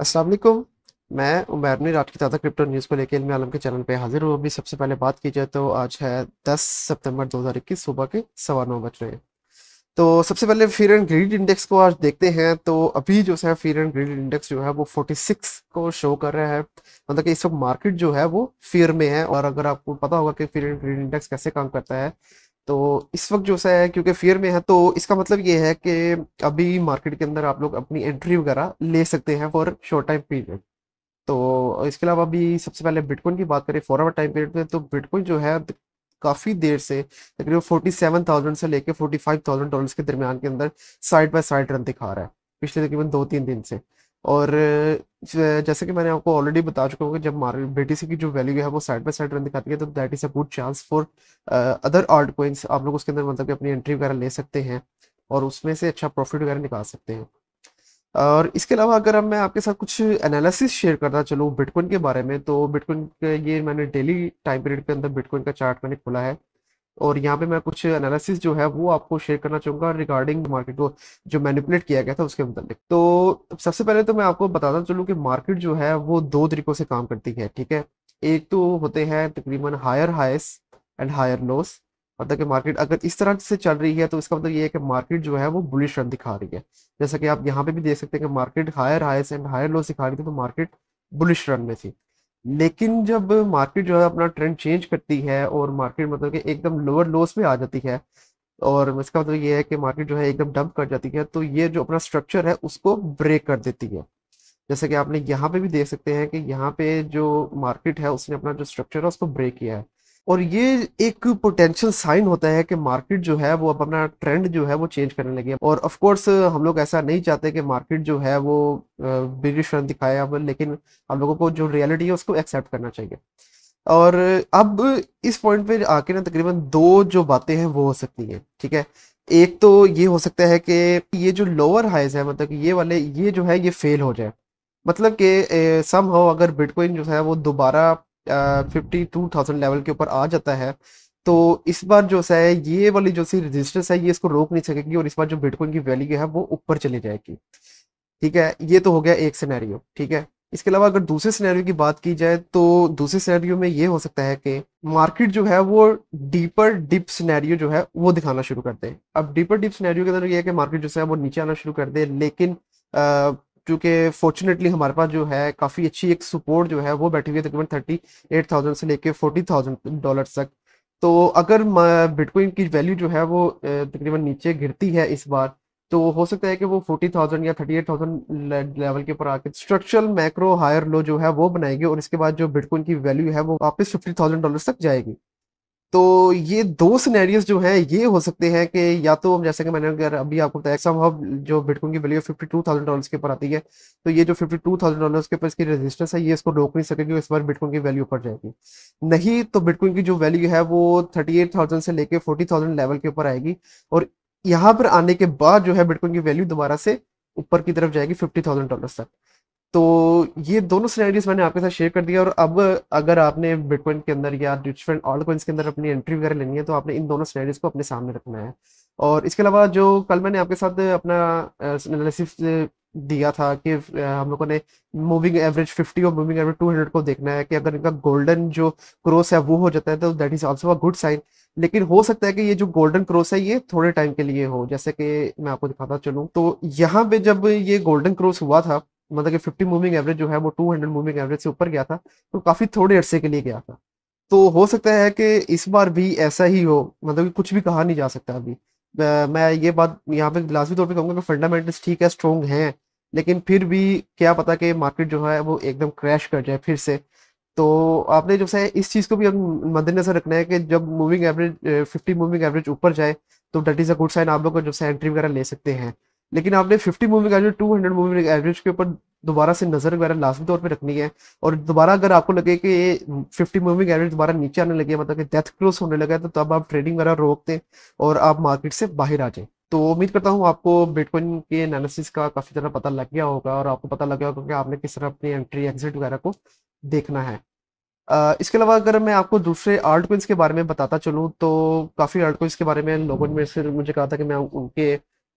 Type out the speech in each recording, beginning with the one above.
असलम मैं उमैरनी रात की ताज़ा क्रिप्टो न्यूज़ को लेकर आलम के चैनल पे हाजिर हूँ अभी सबसे पहले बात की जाए तो आज है 10 सितंबर 2021 सुबह के सवा नौ बज रहे हैं तो सबसे पहले फिर एंड ग्रीड इंडेक्स को आज देखते हैं तो अभी जो है फिर एंड ग्रीड इंडेक्स जो है वो 46 को शो कर रहा है मतलब कि इस वक्त मार्केट जो है वो फियर में है और अगर आपको पता होगा कि फिर एंड ग्रीड इंडेक्स कैसे काम करता है तो इस वक्त जो सा है क्योंकि फेयर में है तो इसका मतलब ये है कि अभी मार्केट के अंदर आप लोग अपनी एंट्री वगैरह ले सकते हैं फॉर शॉर्ट टाइम पीरियड तो इसके अलावा अभी सबसे पहले बिटकॉइन की बात करें फॉर आवर टाइम पीरियड में तो बिटकॉइन जो है काफ़ी देर से तकरीबन फोर्टी सेवन थाउजेंड से लेकर फोर्टी फाइव थाउजेंड डॉलर के दरमियान के अंदर साइड बाय साइड रन दिखा रहा है पिछले तकरीबन दो तीन दिन से और जैसे कि मैंने आपको ऑलरेडी बता चुका हूँ कि जब मार्केट बीटीसी की जो वैल्यू है वो साइड बाय साइड रन दिखाती है तो that is a good chance for other alt coins आप लोग उसके अंदर मतलब कि अपनी एंट्री वगैरह ले सकते हैं और उसमें से अच्छा प्रॉफिट वगैरह निकाल सकते हैं और इसके अलावा अगर अब मैं आपके साथ कुछ एनालिसिस शेयर करना चलूँ बिटकॉइन के बारे में तो बिटकॉइन ये मैंने डेली टाइम पीरियड के अंदर बिटकॉइन का चार्ट मैंने खोला है और यहाँ पे मैं कुछ एनालिसिस जो है वो आपको शेयर करना चाहूंगा रिगार्डिंग मार्केट को जो मैनिपुलेट किया गया था उसके मुताबिक तो सबसे पहले तो मैं आपको बताता चलूँ कि मार्केट जो है वो दो तरीकों से काम करती है ठीक है एक तो होते हैं तकरीबन higher highs and higher loss मतलब कि मार्केट अगर इस तरह से चल रही है तो इसका मतलब ये है कि मार्केट जो है वो बुलिश रन दिखा रही है जैसा कि आप यहाँ पे भी देख सकते हैं कि market higher highs and higher lows दिखा रही थी तो मार्केट बुलिश रन में थी लेकिन जब मार्केट जो है अपना ट्रेंड चेंज करती है और मार्केट मतलब कि एकदम लोअर लोस में आ जाती है और इसका मतलब ये है कि मार्केट जो है एकदम डंप कर जाती है तो ये जो अपना स्ट्रक्चर है उसको ब्रेक कर देती है जैसे कि आपने यहाँ पे भी देख सकते हैं कि यहाँ पे जो मार्केट है उसने अपना जो स्ट्रक्चर है उसको ब्रेक किया है और ये एक पोटेंशियल साइन होता है कि मार्केट जो है वो अब अपना ट्रेंड जो है वो चेंज करने लगी है और ऑफ कोर्स हम लोग ऐसा नहीं चाहते कि मार्केट जो है वो ब्रिटिश रन दिखाए अब लेकिन हम लोगों को जो रियलिटी है उसको एक्सेप्ट करना चाहिए और अब इस पॉइंट पे आके ना तकरीबन दो जो बातें हैं वो हो सकती हैं ठीक है एक तो ये हो सकता है कि ये जो लोअर हाइज है मतलब ये वाले ये जो है ये फेल हो जाए मतलब कि सम हो अगर बिटकॉइन जो है वो दोबारा फिफ्टी टू थाउजेंड लेवल के ऊपर आ जाता है तो इस बार जो है ये वाली जो सी रेजिस्टेंस है ये इसको रोक नहीं सकेगी और इस बार जो बिटकॉइन की वैल्यू है वो ऊपर चली जाएगी ठीक है ये तो हो गया एक सिनेरियो ठीक है इसके अलावा अगर दूसरे सिनेरियो की बात की जाए तो दूसरे सिनेरियो में ये हो सकता है कि मार्केट जो है वो डीपर डिप सिनेरियो जो है वो दिखाना शुरू कर दे अब डीपर डिप सिनेरियो के अंदर ये है कि मार्केट जो है वो नीचे आना शुरू कर दे लेकिन चूँकि फॉर्चुनेटली हमारे पास जो है काफ़ी अच्छी एक सपोर्ट जो है वो बैठी हुई है तकरीबन थर्टी एट थाउजेंड से लेके फोर्टी थाउजेंड डॉलर तक तो अगर बिटकॉइन की वैल्यू जो है वो तकरीबन नीचे गिरती है इस बार तो हो सकता है कि वो फोर्टी थाउजेंड या थर्टी एट थाउजेंड लेवल के ऊपर आके स्ट्रक्चरल मैक्रो हायर लो जो है वो बनाएगी और इसके बाद जो बिटकॉइन की वैल्यू है वो वापस फिफ्टी थाउजेंड डॉलर तक जाएगी तो ये दो सिनेरियोज जो हैं ये हो सकते हैं कि या तो हम जैसे कि मैंने अगर अभी आपको बताया सम हम जो बिटकॉइन की value fifty two thousand dollar के ऊपर आती है तो ये जो फिफ्टी टू थाउजेंड डॉलर के ऊपर इसकी रेजिस्टेंस है ये इसको रोक नहीं सकेगी इस बार बिटकॉइन की वैल्यू ऊपर जाएगी नहीं तो बिटकॉइन की जो वैल्यू है वो थर्टी एट थाउजेंड से लेकर फोर्टी थाउजेंड लेवल के ऊपर आएगी और यहाँ पर आने के बाद जो है बिटकॉइन की वैल्यू दोबारा से ऊपर की तरफ जाएगी फिफ्टी थाउजेंड डॉलर तक तो ये दोनों सीनारीज मैंने आपके साथ शेयर कर दिया और अब अगर आपने बिटकॉइन के अंदर या डिफरेंट ऑल कॉइन्स के अंदर अपनी एंट्री वगैरह लेनी है तो आपने इन दोनों सीनारीज को अपने सामने रखना है और इसके अलावा जो कल मैंने आपके साथ अपना एनालिसिस दिया था कि हम लोगों ने मूविंग एवरेज 50 और मूविंग एवरेज 200 को देखना है कि अगर इनका गोल्डन जो क्रॉस है वो हो जाता है तो that is also a good sign लेकिन हो सकता है कि ये जो गोल्डन क्रॉस है ये थोड़े टाइम के लिए हो जैसे कि मैं आपको दिखाता चलूँ तो यहाँ पे जब ये गोल्डन क्रॉस हुआ था मतलब कि 50 मूविंग एवरेज जो है वो 200 मूविंग एवरेज से ऊपर गया था तो काफ़ी थोड़े अरसे के लिए गया था तो हो सकता है कि इस बार भी ऐसा ही हो मतलब कि कुछ भी कहा नहीं जा सकता अभी मैं ये बात यहाँ पे लाजमी तौर पर कहूँगा कि फंडामेंटल्स ठीक है स्ट्रॉन्ग हैं लेकिन फिर भी क्या पता कि मार्केट जो है वो एकदम क्रैश कर जाए फिर से तो आपने जो है इस चीज़ को भी मद्देनजर रखना है कि जब moving average fifty moving average ऊपर जाए तो that is a good sign आप लोग जो है एंट्री वगैरह ले सकते हैं लेकिन आपने 50 मूविंग टू 200 मूवी एवरेज के ऊपर दोबारा से नजर वगैरह लाजमी तौर पर रखनी है और दोबारा अगर आपको लगे कि ये फिफ्टी मूविंग एवरेज दोबारा नीचे आने लगे मतलब कि डेथ क्लोज होने लगा तो तब आप ट्रेडिंग वगैरह रोक दें और आप मार्केट से बाहर आ जाएं तो उम्मीद करता हूँ आपको बिटकॉइन के एनालिसिस का काफी तरह पता लग गया होगा और आपको पता लग गया होगा कि आपने किस तरह अपनी एंट्री एग्जिट वगैरह को देखना है Uh, इसके अलावा अगर मैं आपको दूसरे आर्ट के बारे में बताता चलूँ तो काफ़ी आर्ट के बारे में लोगों ने मेरे से मुझे कहा था कि मैं उनके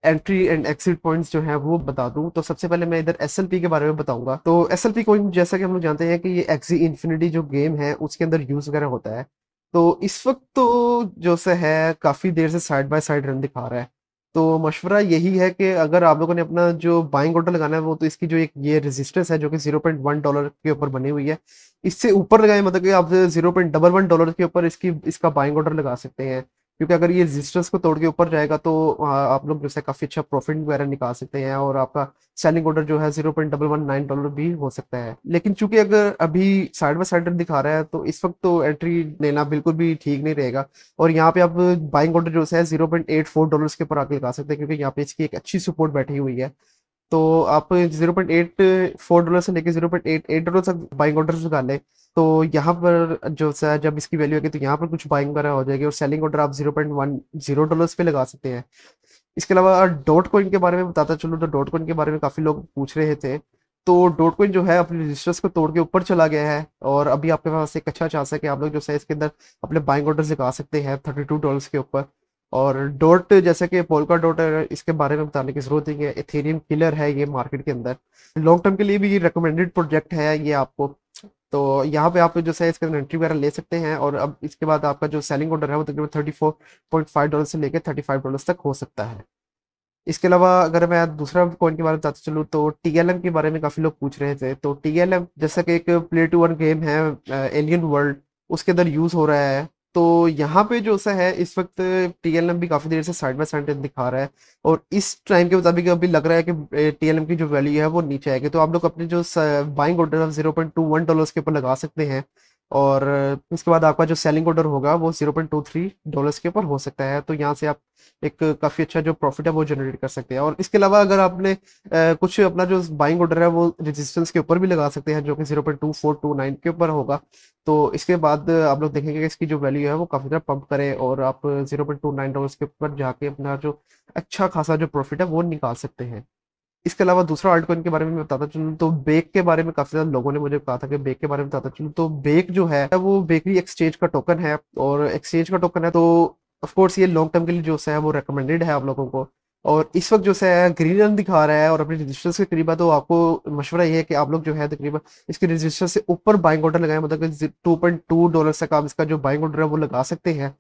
एंट्री एंड एक्सिट पॉइंट्स जो है वो बता दूं तो सबसे पहले मैं इधर एस के बारे में बताऊंगा तो एस कोइन जैसा कि हम लोग जानते हैं कि ये एक्सी इन्फिनिटी जो गेम है उसके अंदर यूज वगैरह होता है तो इस वक्त तो जो से है काफ़ी देर से साइड बाय साइड रन दिखा रहा है तो मशवरा यही है कि अगर आप लोगों ने अपना जो बाइंग ऑर्डर लगाना है वो तो इसकी जो एक ये रेजिस्टेंस है जो कि जीरो पॉइंट वन डॉलर के ऊपर बनी हुई है इससे ऊपर लगाए मतलब कि आप zero point double one dollar के ऊपर इसकी इसका बाइंग ऑर्डर लगा सकते हैं क्योंकि अगर ये रजिस्टर्स को तोड़ के ऊपर जाएगा तो आप लोग जो है काफ़ी अच्छा प्रॉफिट वगैरह निकाल सकते हैं और आपका सेलिंग ऑर्डर जो है zero point double one nine dollar भी हो सकता है लेकिन चूंकि अगर अभी साइड बाई साइड दिखा रहा है तो इस वक्त तो एंट्री लेना बिल्कुल भी ठीक नहीं रहेगा और यहाँ पे आप बाइंग ऑर्डर जो है zero point eight four dollar के ऊपर आके लगा सकते हैं क्योंकि यहाँ पे इसकी एक अच्छी सपोर्ट बैठी हुई है तो आप 0.84 डॉलर से लेकर 0.88 डॉलर तक बाइंग ऑर्डर लें तो यहाँ पर जो है जब इसकी वैल्यू आएगी तो यहाँ पर कुछ बाइंग वगैरह हो जाएगी और सेलिंग ऑर्डर आप 0.10 डॉलर्स पे लगा सकते हैं इसके अलावा डॉट कॉइन के बारे में बताता चलो तो डॉट कॉइन के बारे में काफ़ी लोग पूछ रहे थे तो डॉट कॉइन जो है अपने रजिस्टर्स को तोड़ के ऊपर चला गया है और अभी आपके पास एक अच्छा चांस है कि आप लोग जो है इसके अंदर अपने बाइंग ऑर्डर लगा सकते हैं थर्टी टू डॉलर्स के ऊपर और डोट जैसे कि पोलका डोट इसके बारे में बताने की जरूरत नहीं है इथेरियम किलर है ये मार्केट के अंदर लॉन्ग टर्म के लिए भी ये रिकमेंडेड प्रोजेक्ट है ये आपको तो यहाँ पे आप जो है इसके एंट्री वगैरह ले सकते हैं और अब इसके बाद आपका जो सेलिंग ऑर्डर है वो तकरीबन thirty four point five dollar से लेकर थर्टी फाइव डॉलर तक हो सकता है इसके अलावा अगर मैं दूसरा कॉइन के बारे में बताते चलूँ तो टी के बारे में काफ़ी लोग पूछ रहे थे तो टी एल एम जैसा कि एक प्ले टू वन गेम है एलियन वर्ल्ड उसके अंदर यूज़ हो रहा है तो यहाँ पे जो सा है इस वक्त टीएलएम भी काफ़ी देर से साइड बाय साइड दिखा रहा है और इस टाइम के मुताबिक अभी लग रहा है कि टीएलएम की जो वैल्यू है वो नीचे आएगी तो आप लोग अपने जो buying order of zero point two one dollar के ऊपर लगा सकते हैं और इसके बाद आपका जो सेलिंग ऑर्डर होगा वो zero point two three dollars के ऊपर हो सकता है तो यहाँ से आप एक काफ़ी अच्छा जो प्रॉफिट है वो जनरेट कर सकते हैं और इसके अलावा अगर आपने कुछ अपना जो बाइंग ऑर्डर है वो रेजिस्टेंस के ऊपर भी लगा सकते हैं जो कि zero point two four two nine के ऊपर होगा तो इसके बाद आप लोग देखेंगे कि इसकी जो वैल्यू है वो काफ़ी ज़्यादा पंप करें और आप zero point two nine dollars के ऊपर जाके अपना जो अच्छा खासा जो प्रॉफिट है वो निकाल सकते हैं इसके अलावा दूसरा ऑल्टकॉइन के बारे में बताता चलू तो बेक के बारे में काफी ज्यादा लोगों ने मुझे कहा था कि बेक के बारे में बताता चलू तो बेक जो है वो बेकरी एक्सचेंज का टोकन है और एक्सचेंज का टोकन है तो ऑफकोर्स ये लॉन्ग टर्म के लिए जो है वो रिकमेंडेड है आप लोगों को और इस वक्त जो है ग्रीन रन दिखा रहा है और अपने रजिस्टर्स के करीब है तो आपको मशवरा ये है कि आप लोग जो है तकरीबन इसके रजिस्टर से ऊपर बाइंग ऑर्डर लगाए मतलब टू पॉइंट टू डॉलर से काम इसका जो बाइंग ऑर्डर है वो लगा सकते हैं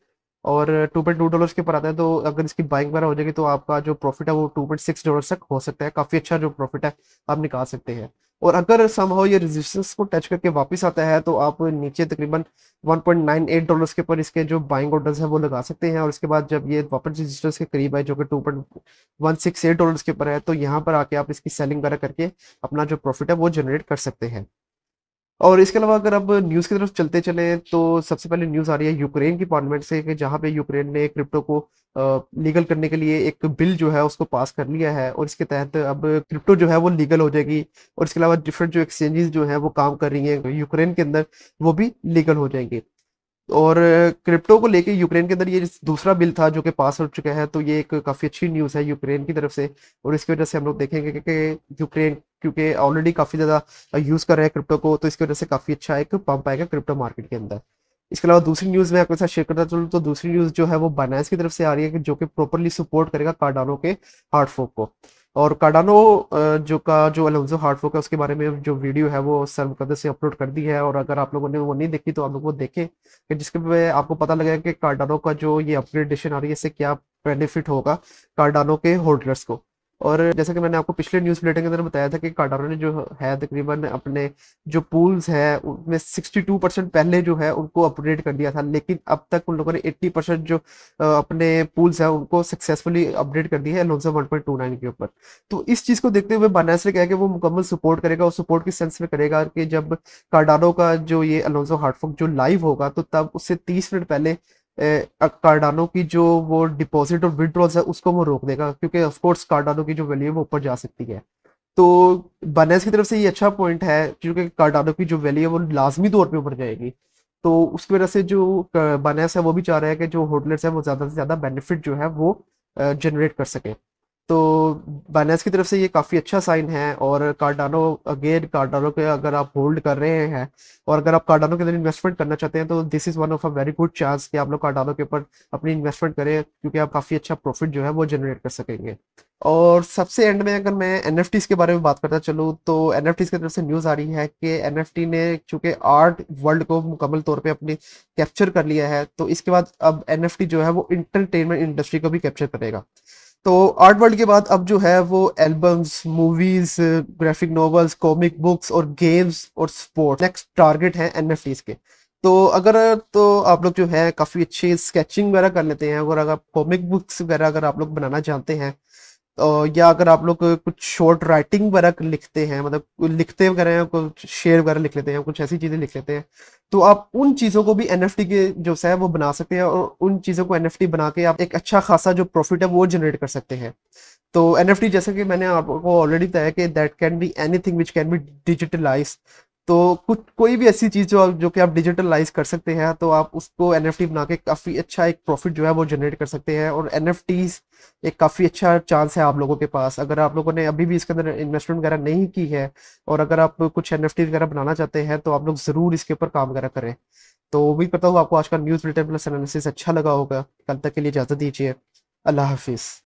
और टू पॉइंट टू डॉलर के पर आता है तो अगर इसकी बाइंग वगैरह हो जाएगी तो आपका जो प्रॉफिट है वो टू पॉइंट सिक्स डॉलर तक हो सकता है काफ़ी अच्छा जो प्रॉफिट है आप निकाल सकते हैं और अगर संभव ये रेजिस्टेंस को टच करके वापस आता है तो आप नीचे तकरीबन 1.98 डॉलर्स के ऊपर इसके जो बाइंग ऑर्डर्स है वो लगा सकते हैं और इसके बाद जब ये वापस रेजिस्टेंस के करीब है जो कि 2.168 डॉलर्स के ऊपर है तो यहाँ पर आके आप इसकी सेलिंग वगैरह करके अपना जो प्रॉफिट है वो जनरेट कर सकते हैं और इसके अलावा अगर अब न्यूज़ की तरफ चलते चले तो सबसे पहले न्यूज़ आ रही है यूक्रेन की पार्लियामेंट से कि जहाँ पे यूक्रेन ने क्रिप्टो को लीगल करने के लिए एक बिल जो है उसको पास कर लिया है और इसके तहत अब क्रिप्टो जो है वो लीगल हो जाएगी और इसके अलावा डिफरेंट जो एक्सचेंजेस जो है वो काम कर रही हैं यूक्रेन के अंदर वो भी लीगल हो जाएंगे और क्रिप्टो को लेके यूक्रेन के अंदर ये दूसरा बिल था जो कि पास हो चुका है तो ये एक काफ़ी अच्छी न्यूज़ है यूक्रेन की तरफ से और इसकी वजह से हम लोग देखेंगे कि यूक्रेन क्योंकि ऑलरेडी काफ़ी ज़्यादा यूज़ कर रहे हैं क्रिप्टो को तो इसकी वजह से काफ़ी अच्छा एक पंप आएगा क्रिप्टो मार्केट के अंदर इसके अलावा दूसरी न्यूज़ मैं आपके साथ शेयर करता चलूँ तो दूसरी न्यूज़ जो है वो बाइनेंस की तरफ से आ रही है कि जो कि प्रॉपरली सपोर्ट करेगा कार्डानो के हार्ड फोक को और कार्डानो जो का जो अलोन्जो हार्ड फोक है उसके बारे में जो वीडियो है वो सर मुकदर से अपलोड कर दी है और अगर आप लोगों ने वो नहीं देखी तो आप लोग वो देखें कि जिसके आपको पता लगेगा कि कार्डानो का जो ये अपग्रेडेशन आ रही है इससे क्या बेनिफिट होगा कार्डानो के होल्डर्स को और जैसा कि मैंने आपको पिछले न्यूज़ बुलेटिन के अंदर बताया था कि काटारो ने जो है तकरीबन अपने जो पूल्स है उनमें 62 परसेंट पहले जो है उनको अपडेट कर दिया था लेकिन अब तक उन लोगों ने 80 परसेंट जो अपने पूल्स है उनको सक्सेसफुली अपडेट कर दिया है वन पॉइंट टू नाइन के ऊपर तो इस चीज़ को देखते हुए बनास ने कहा कि वो मुकम्मल सपोर्ट करेगा और सपोर्ट के सेंस में करेगा कि जब कार्डारो का जो ये एलोन्सो हार्टफोक जो लाइव होगा तो तब उससे तीस मिनट पहले कार्डानो की जो वो डिपॉजिट और विड्रॉल्स है उसको वो रोक देगा क्योंकि ऑफकोर्स कार्डानो की जो वैल्यू है वो ऊपर जा सकती है तो बनेस की तरफ से ये अच्छा पॉइंट है क्योंकि कार्डानो की जो वैल्यू है वो लाजमी तौर पर ऊपर जाएगी तो उसकी वजह से जो बनेस है वो भी चाह रहा है कि जो होटलर्स है वो ज़्यादा से ज़्यादा बेनिफिट जो है वो जनरेट कर सके तो बाइनेंस की तरफ से ये काफ़ी अच्छा साइन है और कार्डानो अगेन कार्डानो के अगर आप होल्ड कर रहे हैं और अगर आप कार्डानो के अंदर इन्वेस्टमेंट करना चाहते हैं तो this is one of a very good chance कि आप लोग कार्डानो के ऊपर अपनी इन्वेस्टमेंट करें क्योंकि आप काफ़ी अच्छा प्रॉफिट जो है वो जनरेट कर सकेंगे और सबसे एंड में अगर मैं एन के बारे में बात करता चलूँ तो एन की तरफ से न्यूज़ आ रही है कि एन ने चूंकि आर्ट वर्ल्ड को मुकम्मल तौर पर अपनी कैप्चर कर लिया है तो इसके बाद अब एन जो है वो इंटरटेनमेंट इंडस्ट्री को भी कैप्चर करेगा तो आर्ट वर्ल्ड के बाद अब जो है वो albums movies graphic novels comic books और गेम्स और स्पोर्ट नेक्स्ट टारगेट है एन के तो अगर तो आप लोग जो है काफ़ी अच्छे स्केचिंग वगैरह कर लेते हैं और अगर आप कॉमिक बुक्स वगैरह अगर आप लोग बनाना चाहते हैं या अगर आप लोग कुछ शॉर्ट राइटिंग वगैरह लिखते हैं मतलब लिखते वगैरह हैं कुछ शेयर वगैरह लिख लेते हैं कुछ ऐसी चीज़ें लिख लेते हैं तो आप उन चीज़ों को भी एन के जो है वो बना सकते हैं और उन चीज़ों को एन बना के आप एक अच्छा खासा जो प्रॉफिट है वो जनरेट कर सकते हैं तो एन जैसे कि मैंने आपको ऑलरेडी बताया कि that can be any which can be digitalise तो कुछ कोई भी ऐसी चीज़ जो जो कि आप डिजिटलाइज कर सकते हैं तो आप उसको एन बना के काफ़ी अच्छा एक प्रॉफिट जो है वो जनरेट कर सकते हैं और एन एक काफ़ी अच्छा चांस है आप लोगों के पास अगर आप लोगों ने अभी भी इसके अंदर इन्वेस्टमेंट वगैरह नहीं की है और अगर आप कुछ एन वगैरह बनाना चाहते हैं तो आप लोग ज़रूर इसके ऊपर काम वगैरह करें तो उम्मीद करता हूँ आपको आज का न्यूज़ रिटर्न प्लस एनालिसिस अच्छा लगा होगा कल तक के लिए इजाज़त दीजिए अल्लाह हाफिज़